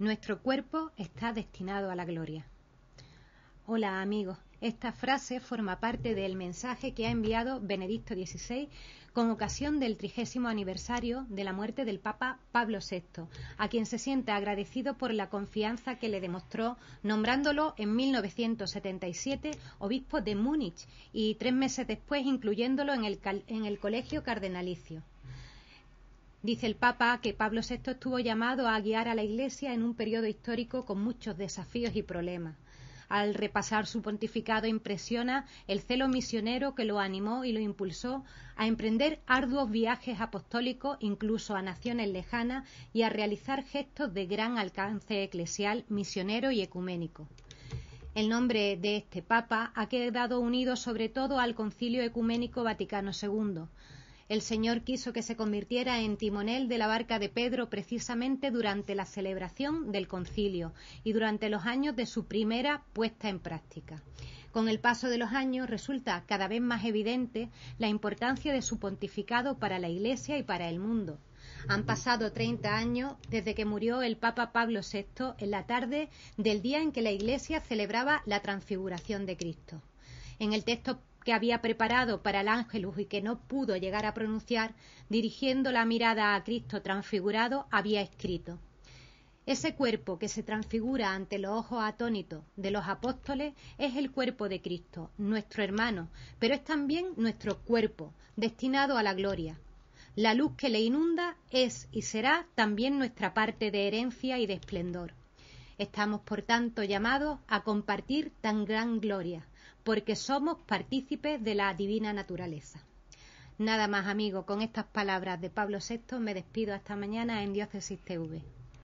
Nuestro cuerpo está destinado a la gloria. Hola amigos, esta frase forma parte del mensaje que ha enviado Benedicto XVI con ocasión del trigésimo aniversario de la muerte del Papa Pablo VI, a quien se siente agradecido por la confianza que le demostró nombrándolo en 1977 obispo de Múnich y tres meses después incluyéndolo en el, en el colegio cardenalicio. Dice el Papa que Pablo VI estuvo llamado a guiar a la Iglesia en un periodo histórico con muchos desafíos y problemas. Al repasar su pontificado impresiona el celo misionero que lo animó y lo impulsó a emprender arduos viajes apostólicos incluso a naciones lejanas y a realizar gestos de gran alcance eclesial, misionero y ecuménico. El nombre de este Papa ha quedado unido sobre todo al Concilio Ecuménico Vaticano II el Señor quiso que se convirtiera en timonel de la barca de Pedro precisamente durante la celebración del concilio y durante los años de su primera puesta en práctica. Con el paso de los años resulta cada vez más evidente la importancia de su pontificado para la Iglesia y para el mundo. Han pasado 30 años desde que murió el Papa Pablo VI en la tarde del día en que la Iglesia celebraba la transfiguración de Cristo. En el texto que había preparado para el ángelus y que no pudo llegar a pronunciar, dirigiendo la mirada a Cristo transfigurado, había escrito Ese cuerpo que se transfigura ante los ojos atónitos de los apóstoles es el cuerpo de Cristo, nuestro hermano, pero es también nuestro cuerpo, destinado a la gloria. La luz que le inunda es y será también nuestra parte de herencia y de esplendor. Estamos, por tanto, llamados a compartir tan gran gloria, porque somos partícipes de la divina naturaleza. Nada más, amigo, con estas palabras de Pablo VI me despido hasta mañana en Diócesis TV.